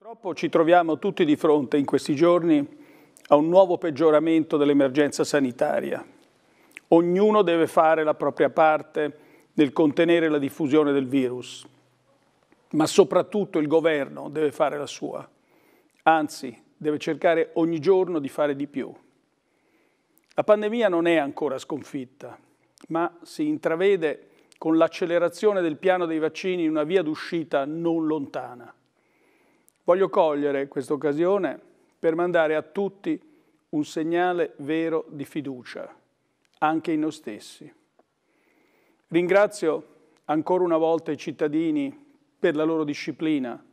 Purtroppo ci troviamo tutti di fronte in questi giorni a un nuovo peggioramento dell'emergenza sanitaria. Ognuno deve fare la propria parte nel contenere la diffusione del virus, ma soprattutto il governo deve fare la sua. Anzi, deve cercare ogni giorno di fare di più. La pandemia non è ancora sconfitta, ma si intravede con l'accelerazione del piano dei vaccini una via d'uscita non lontana. Voglio cogliere questa occasione per mandare a tutti un segnale vero di fiducia, anche in noi stessi. Ringrazio ancora una volta i cittadini per la loro disciplina,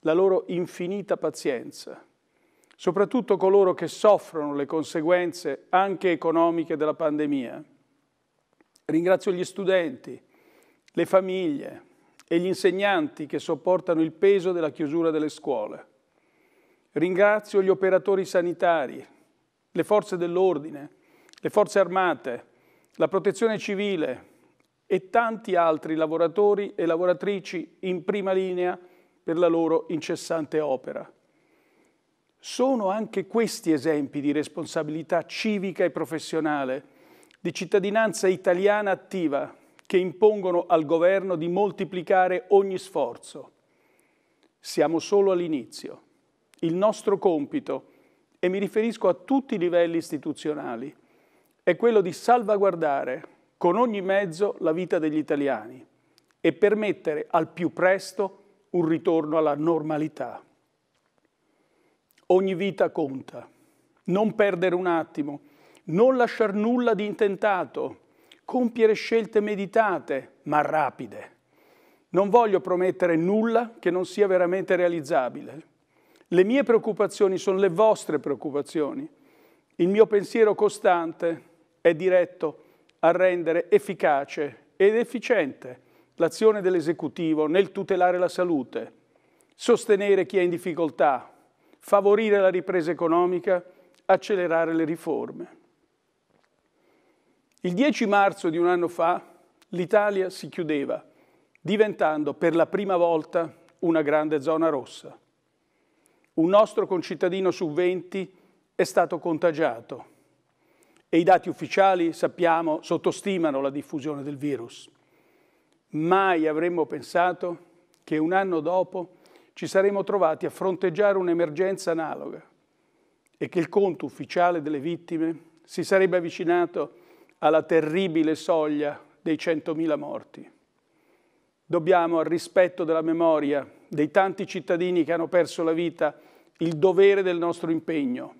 la loro infinita pazienza, soprattutto coloro che soffrono le conseguenze anche economiche della pandemia. Ringrazio gli studenti, le famiglie, e gli insegnanti che sopportano il peso della chiusura delle scuole. Ringrazio gli operatori sanitari, le forze dell'ordine, le forze armate, la protezione civile e tanti altri lavoratori e lavoratrici in prima linea per la loro incessante opera. Sono anche questi esempi di responsabilità civica e professionale, di cittadinanza italiana attiva che impongono al governo di moltiplicare ogni sforzo. Siamo solo all'inizio. Il nostro compito, e mi riferisco a tutti i livelli istituzionali, è quello di salvaguardare con ogni mezzo la vita degli italiani e permettere al più presto un ritorno alla normalità. Ogni vita conta. Non perdere un attimo, non lasciar nulla di intentato, compiere scelte meditate, ma rapide. Non voglio promettere nulla che non sia veramente realizzabile. Le mie preoccupazioni sono le vostre preoccupazioni. Il mio pensiero costante è diretto a rendere efficace ed efficiente l'azione dell'esecutivo nel tutelare la salute, sostenere chi è in difficoltà, favorire la ripresa economica, accelerare le riforme. Il 10 marzo di un anno fa l'Italia si chiudeva, diventando per la prima volta una grande zona rossa. Un nostro concittadino su 20 è stato contagiato e i dati ufficiali, sappiamo, sottostimano la diffusione del virus. Mai avremmo pensato che un anno dopo ci saremmo trovati a fronteggiare un'emergenza analoga e che il conto ufficiale delle vittime si sarebbe avvicinato a alla terribile soglia dei 100.000 morti. Dobbiamo al rispetto della memoria dei tanti cittadini che hanno perso la vita il dovere del nostro impegno.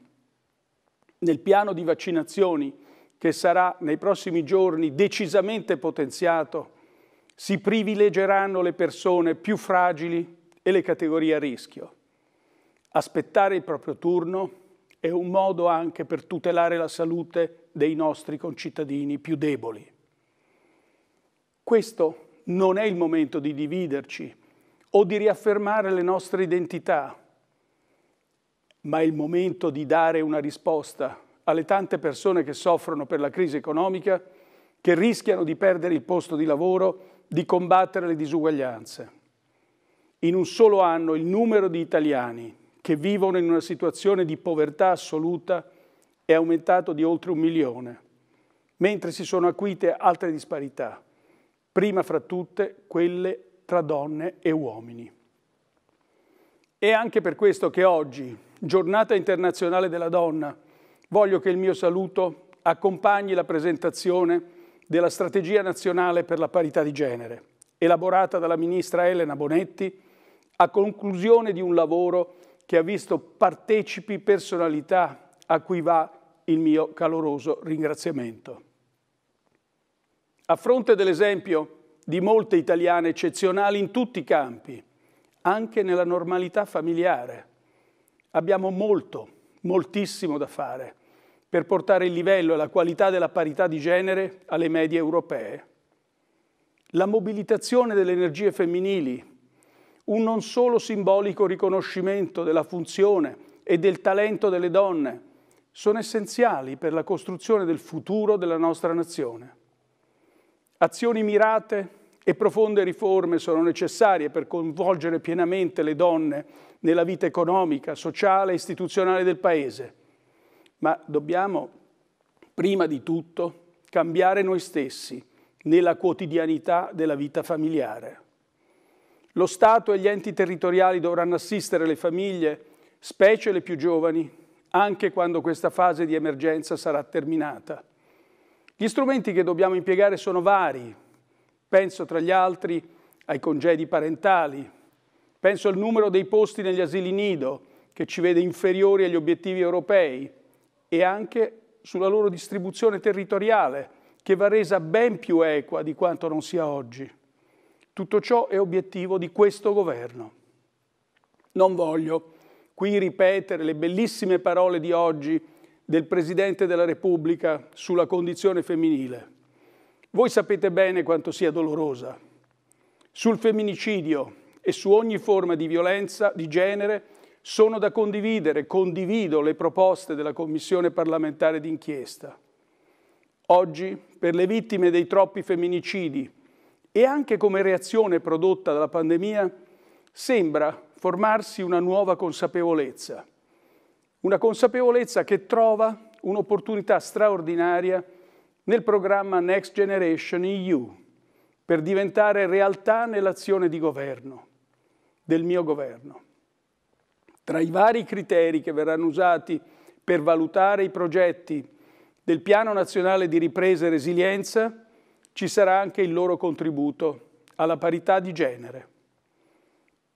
Nel piano di vaccinazioni che sarà nei prossimi giorni decisamente potenziato, si privilegeranno le persone più fragili e le categorie a rischio. Aspettare il proprio turno è un modo anche per tutelare la salute dei nostri concittadini più deboli. Questo non è il momento di dividerci o di riaffermare le nostre identità, ma è il momento di dare una risposta alle tante persone che soffrono per la crisi economica, che rischiano di perdere il posto di lavoro, di combattere le disuguaglianze. In un solo anno il numero di italiani che vivono in una situazione di povertà assoluta è aumentato di oltre un milione, mentre si sono acuite altre disparità, prima fra tutte quelle tra donne e uomini. È anche per questo che oggi, giornata internazionale della donna, voglio che il mio saluto accompagni la presentazione della Strategia Nazionale per la Parità di Genere, elaborata dalla ministra Elena Bonetti, a conclusione di un lavoro che ha visto partecipi personalità a cui va il mio caloroso ringraziamento. A fronte dell'esempio di molte italiane eccezionali in tutti i campi, anche nella normalità familiare, abbiamo molto, moltissimo da fare per portare il livello e la qualità della parità di genere alle medie europee. La mobilitazione delle energie femminili, un non solo simbolico riconoscimento della funzione e del talento delle donne, sono essenziali per la costruzione del futuro della nostra nazione. Azioni mirate e profonde riforme sono necessarie per coinvolgere pienamente le donne nella vita economica, sociale e istituzionale del Paese, ma dobbiamo prima di tutto cambiare noi stessi nella quotidianità della vita familiare. Lo Stato e gli enti territoriali dovranno assistere le famiglie, specie le più giovani, anche quando questa fase di emergenza sarà terminata. Gli strumenti che dobbiamo impiegare sono vari. Penso tra gli altri ai congedi parentali, penso al numero dei posti negli asili nido, che ci vede inferiori agli obiettivi europei, e anche sulla loro distribuzione territoriale, che va resa ben più equa di quanto non sia oggi. Tutto ciò è obiettivo di questo governo. Non voglio qui ripetere le bellissime parole di oggi del Presidente della Repubblica sulla condizione femminile. Voi sapete bene quanto sia dolorosa. Sul femminicidio e su ogni forma di violenza di genere sono da condividere, condivido le proposte della Commissione parlamentare d'inchiesta. Oggi, per le vittime dei troppi femminicidi e anche come reazione prodotta dalla pandemia, sembra formarsi una nuova consapevolezza, una consapevolezza che trova un'opportunità straordinaria nel programma Next Generation EU per diventare realtà nell'azione di governo, del mio governo. Tra i vari criteri che verranno usati per valutare i progetti del Piano Nazionale di Ripresa e Resilienza ci sarà anche il loro contributo alla parità di genere.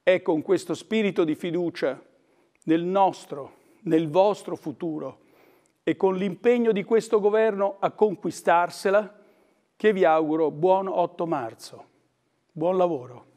È con questo spirito di fiducia nel nostro, nel vostro futuro e con l'impegno di questo governo a conquistarsela che vi auguro buon 8 marzo. Buon lavoro.